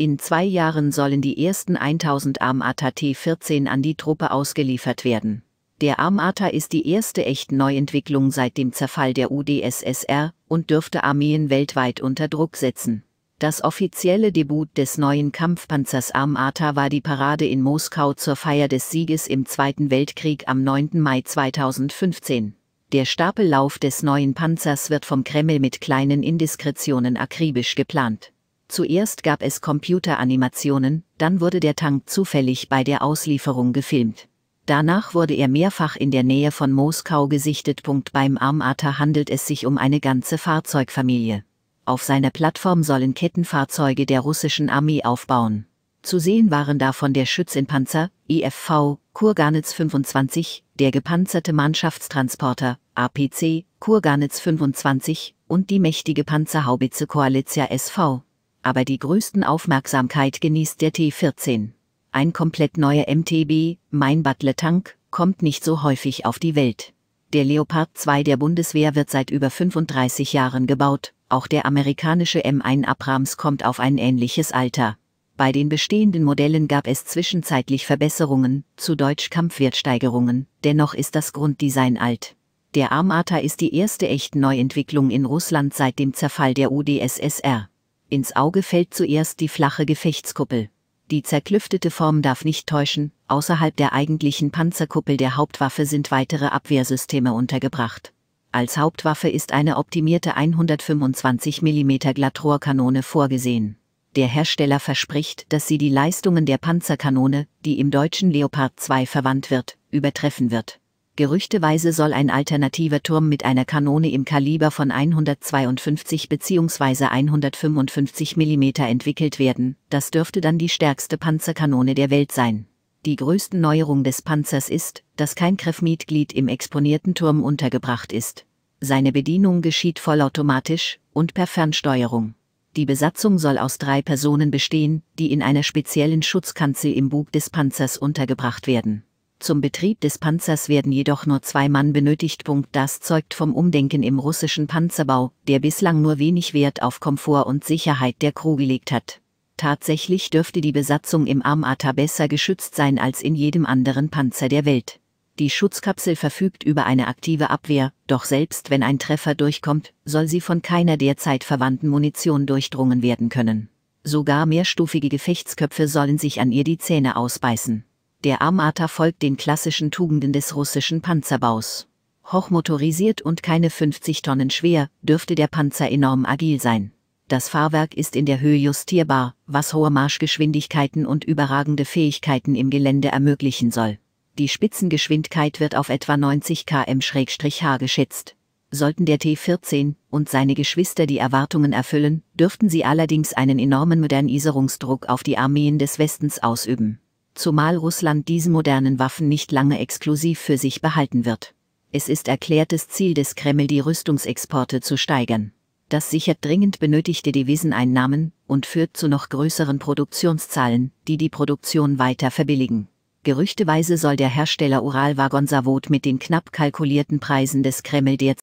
In zwei Jahren sollen die ersten 1000 Armata T14 an die Truppe ausgeliefert werden. Der Armata ist die erste echte Neuentwicklung seit dem Zerfall der UdSSR und dürfte Armeen weltweit unter Druck setzen. Das offizielle Debut des neuen Kampfpanzers Armata war die Parade in Moskau zur Feier des Sieges im Zweiten Weltkrieg am 9. Mai 2015. Der Stapellauf des neuen Panzers wird vom Kreml mit kleinen Indiskretionen akribisch geplant. Zuerst gab es Computeranimationen, dann wurde der Tank zufällig bei der Auslieferung gefilmt. Danach wurde er mehrfach in der Nähe von Moskau gesichtet. Beim Armata handelt es sich um eine ganze Fahrzeugfamilie. Auf seiner Plattform sollen Kettenfahrzeuge der russischen Armee aufbauen. Zu sehen waren davon der Schützenpanzer, IFV, Kurganitz 25, der gepanzerte Mannschaftstransporter, APC, Kurganitz 25 und die mächtige Panzerhaubitze Koalitia SV aber die größten Aufmerksamkeit genießt der T14. Ein komplett neuer MTB, mein Butler Tank, kommt nicht so häufig auf die Welt. Der Leopard 2 der Bundeswehr wird seit über 35 Jahren gebaut, auch der amerikanische M1 Abrams kommt auf ein ähnliches Alter. Bei den bestehenden Modellen gab es zwischenzeitlich Verbesserungen, zu Deutsch Kampfwertsteigerungen, dennoch ist das Grunddesign alt. Der Armata ist die erste echte Neuentwicklung in Russland seit dem Zerfall der UdSSR. Ins Auge fällt zuerst die flache Gefechtskuppel. Die zerklüftete Form darf nicht täuschen, außerhalb der eigentlichen Panzerkuppel der Hauptwaffe sind weitere Abwehrsysteme untergebracht. Als Hauptwaffe ist eine optimierte 125 mm Glattrohrkanone vorgesehen. Der Hersteller verspricht, dass sie die Leistungen der Panzerkanone, die im deutschen Leopard 2 verwandt wird, übertreffen wird. Gerüchteweise soll ein alternativer Turm mit einer Kanone im Kaliber von 152 bzw. 155 mm entwickelt werden, das dürfte dann die stärkste Panzerkanone der Welt sein. Die größte Neuerung des Panzers ist, dass kein kref im exponierten Turm untergebracht ist. Seine Bedienung geschieht vollautomatisch und per Fernsteuerung. Die Besatzung soll aus drei Personen bestehen, die in einer speziellen Schutzkanzel im Bug des Panzers untergebracht werden zum Betrieb des Panzers werden jedoch nur zwei Mann benötigt. Das zeugt vom Umdenken im russischen Panzerbau, der bislang nur wenig Wert auf Komfort und Sicherheit der Crew gelegt hat. Tatsächlich dürfte die Besatzung im Armata besser geschützt sein als in jedem anderen Panzer der Welt. Die Schutzkapsel verfügt über eine aktive Abwehr, doch selbst wenn ein Treffer durchkommt, soll sie von keiner derzeit verwandten Munition durchdrungen werden können. Sogar mehrstufige Gefechtsköpfe sollen sich an ihr die Zähne ausbeißen. Der Armata folgt den klassischen Tugenden des russischen Panzerbaus. Hochmotorisiert und keine 50 Tonnen schwer, dürfte der Panzer enorm agil sein. Das Fahrwerk ist in der Höhe justierbar, was hohe Marschgeschwindigkeiten und überragende Fähigkeiten im Gelände ermöglichen soll. Die Spitzengeschwindigkeit wird auf etwa 90 km/h geschätzt. Sollten der T-14 und seine Geschwister die Erwartungen erfüllen, dürften sie allerdings einen enormen Modernisierungsdruck auf die Armeen des Westens ausüben zumal Russland diese modernen Waffen nicht lange exklusiv für sich behalten wird. Es ist erklärtes Ziel des Kreml, die Rüstungsexporte zu steigern. Das sichert dringend benötigte Deviseneinnahmen und führt zu noch größeren Produktionszahlen, die die Produktion weiter verbilligen. Gerüchteweise soll der Hersteller Ural Vagonzavod mit den knapp kalkulierten Preisen des Kreml derzeit